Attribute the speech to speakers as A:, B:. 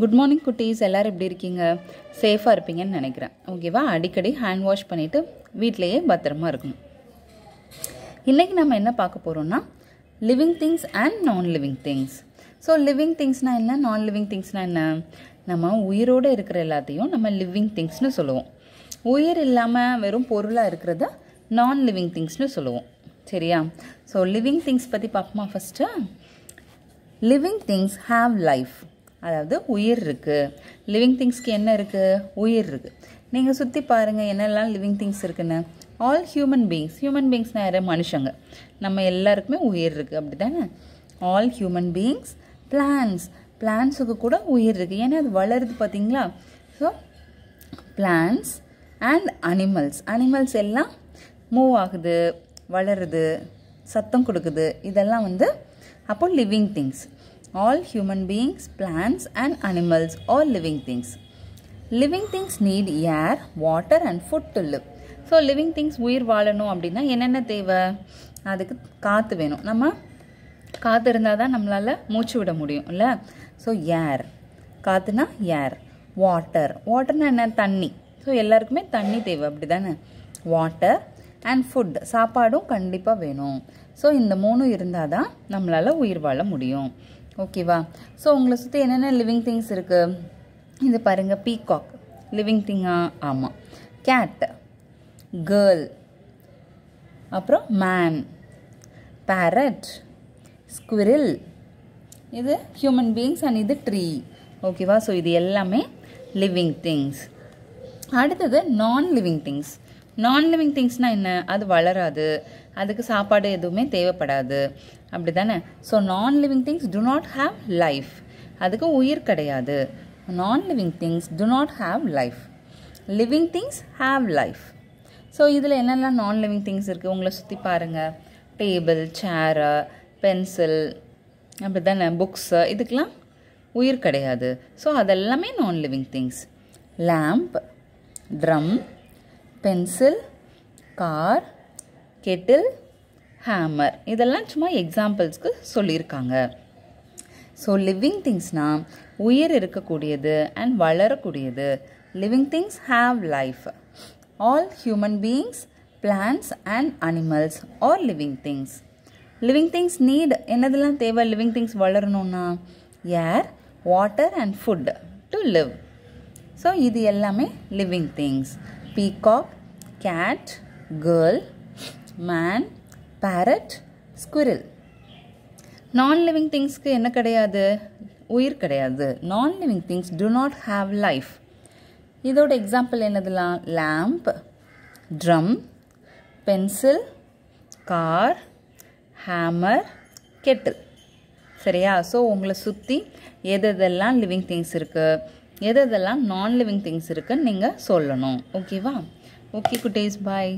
A: Good morning குட்டீஸ் எல்லோரும் எப்படி இருக்கீங்க சேஃபாக இருப்பீங்கன்னு நினைக்கிறேன் ஓகேவா அடிக்கடி ஹேண்ட் வாஷ் பண்ணிவிட்டு வீட்டிலையே பத்திரமா இருக்கணும் இன்றைக்கி நம்ம என்ன பார்க்க போகிறோன்னா living things and non living things so living திங்ஸ்னால் என்ன நான் லிவிங் திங்ஸ்னால் என்ன நம்ம உயிரோடு இருக்கிற எல்லாத்தையும் நம்ம லிவிங் திங்ஸ்னு சொல்லுவோம் உயிர் இல்லாமல் வெறும் பொருளாக இருக்கிறத நான் லிவிங் திங்ஸ்னு சொல்லுவோம் சரியா ஸோ லிவிங் திங்ஸ் பற்றி பார்ப்போமா first living things have life அதாவது உயிர் இருக்குது லிவிங் திங்ஸ்க்கு என்ன இருக்குது உயிர் இருக்குது நீங்கள் சுற்றி பாருங்கள் என்னெல்லாம் லிவிங் திங்ஸ் இருக்குன்னு ஆல் ஹியூமன் பீங்ஸ் ஹியூமன் பீங்ஸ்னால் நிறைய மனுஷங்க நம்ம எல்லாருக்குமே உயிர் இருக்குது அப்படி தானே ஆல் ஹியூமன் பீங்ஸ் பிளான்ஸ் பிளான்ஸுக்கு கூட உயிர் இருக்குது ஏன்னா அது வளருது பார்த்தீங்களா so plants and animals animals எல்லாம் மூவ் ஆகுது வளருது சத்தம் கொடுக்குது இதெல்லாம் வந்து அப்போ living things all human beings, plants and animals or living things. Living things need air water and food to live so living things உயிர் வாழணும் அப்படின்னா என்னென்ன தேவை அதுக்கு காற்று வேணும் நம்ம காற்று இருந்தால் தான் நம்மளால் மூச்சு விட முடியும் இல்லை ஸோ ஏர் காற்றுனா ஏர் வாட்டர் வாட்டர்னா என்ன தண்ணி ஸோ எல்லாருக்குமே தண்ணி தேவை அப்படி தானே வாட்டர் அண்ட் ஃபுட் சாப்பாடும் கண்டிப்பாக வேணும் ஸோ இந்த மூணும் இருந்தால் தான் நம்மளால் உயிர் வாழ முடியும் ஓகேவா ஸோ உங்களை சுற்றி என்னென்ன லிவிங் திங்ஸ் இருக்குது இது பாருங்கள் பீகாக் லிவிங் திங்கா ஆமாம் கேட் கேர்ள் அப்புறம் மேன் பேரட் ஸ்குரில் இது ஹியூமன் பீயிங்ஸ் அண்ட் இது ட்ரீ ஓகேவா ஸோ இது எல்லாமே லிவிங் திங்ஸ் அடுத்தது non living things non living திங்ஸ்னால் என்ன அது வளராது அதுக்கு சாப்பாடு எதுவுமே தேவைப்படாது அப்படி தானே so non living things do not have life அதுக்கு உயிர் கிடையாது non living things do not have life living things have life so இதில் என்னெல்லாம் நான் லிவிங் திங்ஸ் இருக்குது உங்களை சுற்றி பாருங்கள் டேபிள் சேரு பென்சில் அப்படி தானே புக்ஸு இதுக்கெலாம் உயிர் கிடையாது ஸோ அதெல்லாமே non living things lamp drum pencil car kettle hammer இதெல்லாம் சும்மா எக்ஸாம்பிள்ஸ்க்கு சொல்லியிருக்காங்க ஸோ லிவிங் திங்ஸ்னால் உயிர் இருக்கக்கூடியது அண்ட் வளரக்கூடியது living things have life all human beings plants and animals are living things living things need என்னதெல்லாம் தேவை லிவிங் திங்ஸ் வளரணும்னா air water and food to live so இது எல்லாமே living things peacock, cat girl man parrot squirrel. Non living திங்ஸ்க்கு என்ன கிடையாது உயிர் கிடையாது non living things do not have life இதோட எக்ஸாம்பிள் என்னதுலாம் lamp drum pencil car hammer kettle சரியா ஸோ உங்களை சுற்றி எது எதெல்லாம் லிவிங் திங்ஸ் இருக்குது எதெல்லாம் நான் லிவிங் திங்ஸ் இருக்குன்னு நீங்கள் சொல்லணும் ஓகேவா ஓகே குட்டேஸ் பாய்